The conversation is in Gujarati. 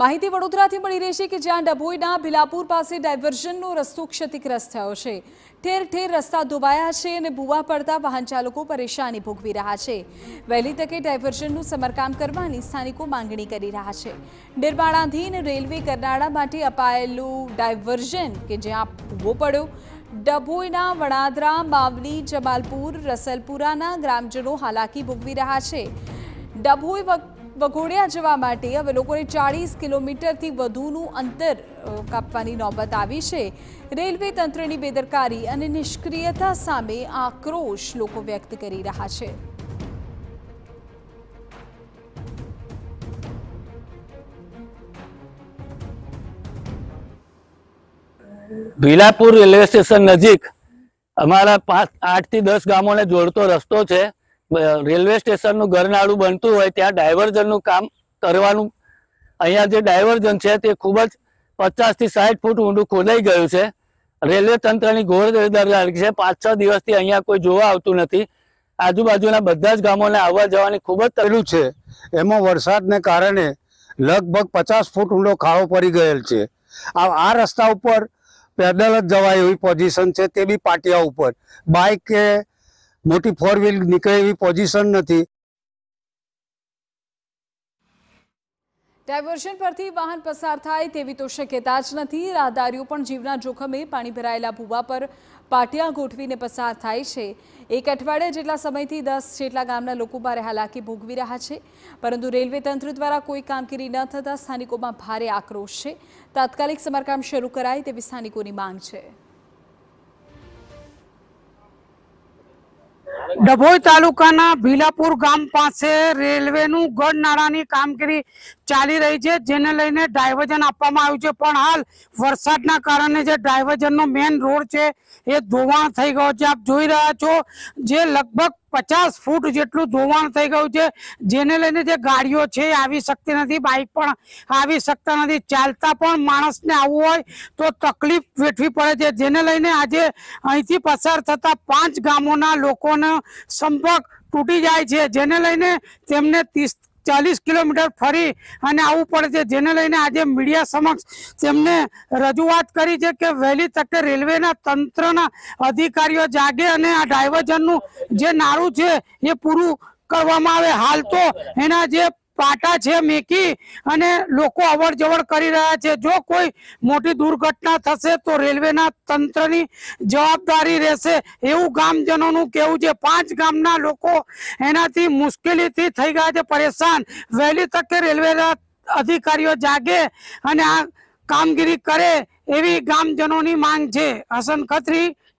માહિતી વડોદરાથી મળી રહી છે કે જ્યાં ડભોઈના ભીલાપુર પાસે ડાયવર્ઝનનો રસ્તો ક્ષતિગ્રસ્ત થયો છે ઠેર ઠેર રસ્તા ધોવાયા છે અને ભૂવા પડતા વાહન ચાલકો પરેશાની ભોગવી રહ્યા છે વહેલી તકે ડાયવર્ઝનનું સમારકામ કરવાની સ્થાનિકો માંગણી કરી રહ્યા છે નિર્માણાધીન રેલવે કરનાળા માટે અપાયેલું ડાયવર્ઝન કે જ્યાં ભૂવો પડ્યો ડભોઈના વડાદરા માવલી જમાલપુર રસલપુરાના ગ્રામજનો હાલાકી ભોગવી રહ્યા છે ડભોઈ વખત વઘોડિયા જવા માટે હવે લોકોને ચાળીસ કિલોમીટરથી વધુનું અંતર કાપવાની નોબત આવી છે રેલવે તંત્રની બેદરકારી અને નિષ્ક્રિયતા સામે આક્રોશ લોકો વ્યક્ત કરી રહ્યા છે ભીલાપુર રેલવે સ્ટેશન નજીક અમારા પાંચ આઠથી દસ ગામોને જોડતો રસ્તો છે રેલવે સ્ટેશનનું ઘરનાળું બનતું હોય ત્યાં ડાયવર્ઝનનું કામ કરવાનું અહીંયા જે ડાયવર્ઝન છે તે ખૂબ જ પચાસથી સાઠ ફૂટ ઊંડું ખોદાઈ ગયું છે રેલવે તંત્રની ઘોર દરદારી છે પાંચ છ દિવસથી અહીંયા કોઈ જોવા આવતું નથી આજુબાજુના બધા જ ગામોને આવવા જવાની ખૂબ જ તકલીફ છે એમાં વરસાદને કારણે લગભગ પચાસ ફૂટ ઊંડો ખાવો પડી ગયેલ છે આ રસ્તા ઉપર પેદલ જ જવાય એવી પોઝિશન છે તે બી પાટિયા ઉપર બાઇક કે મોટી ફોર વ્હીલ નીકળે એવી પોઝિશન નથી ડાયવર્ઝન પરથી વાહન પસાર થાય તેવી તો શક્યતા જ નથી રાહદારીઓ પણ જીવના જોખમે પાણી ભરાયેલા ભૂવા પર પાટિયા ગોઠવીને પસાર થાય છે એક અઠવાડિયા જેટલા સમયથી દસ જેટલા ગામના લોકો ભારે હાલાકી ભોગવી રહ્યા છે પરંતુ રેલવે તંત્ર દ્વારા કોઈ કામગીરી ન થતાં સ્થાનિકોમાં ભારે આક્રોશ છે તાત્કાલિક સમારકામ શરૂ કરાય તેવી સ્થાનિકોની માંગ છે ડભોઈ તાલુકાના ભીલાપુર ગામ પાસે રેલવેનું ગઢનાળાની કામગીરી ચાલી રહી છે જેને લઈને ડ્રાઈવર્જન આપવામાં આવ્યું છે પણ હાલ વરસાદના કારણે જે ડાયવર્ઝનનો મેન રોડ છે એ ધોવાણ થઈ ગયો છે આપ જોઈ રહ્યા છો જે લગભગ પચાસ ફૂટ જેટલું ધોવાણ થઈ ગયું છે જેને લઈને જે ગાડીઓ છે આવી શકતી નથી બાઇક પણ આવી શકતા નથી ચાલતા પણ માણસને આવવું હોય તો તકલીફ વેઠવી પડે છે જેને લઈને આજે અહીંથી પસાર થતા પાંચ ગામોના લોકોનો સંપર્ક તૂટી જાય છે જેને લઈને તેમને ત્રીસ ચાલીસ કિલોમીટર ફરી અને આવવું પડે છે જેને લઈને આજે મીડિયા સમક્ષ તેમને રજૂઆત કરી છે કે વહેલી તકે રેલવેના તંત્રના અધિકારીઓ જાગે અને આ ડાયવર્ઝનનું જે નારું છે એ પૂરું કરવામાં આવે હાલ તો એના જે પાટા છે મેકી અને લોકો અવર જવર કરી રહ્યા છે જો કોઈ મોટી દુર્ઘટના થશે તો રેલવેના તંત્રની જવાબદારી રહેશે એવું ગામજનોનું કહેવું છે પાંચ ગામના લોકો એનાથી મુશ્કેલીથી થઈ ગયા છે પરેશાન વહેલી તકે રેલવેના અધિકારીઓ જાગે અને આ કામગીરી કરે એવી ગામજનોની માંગ છે હસન ખત્રી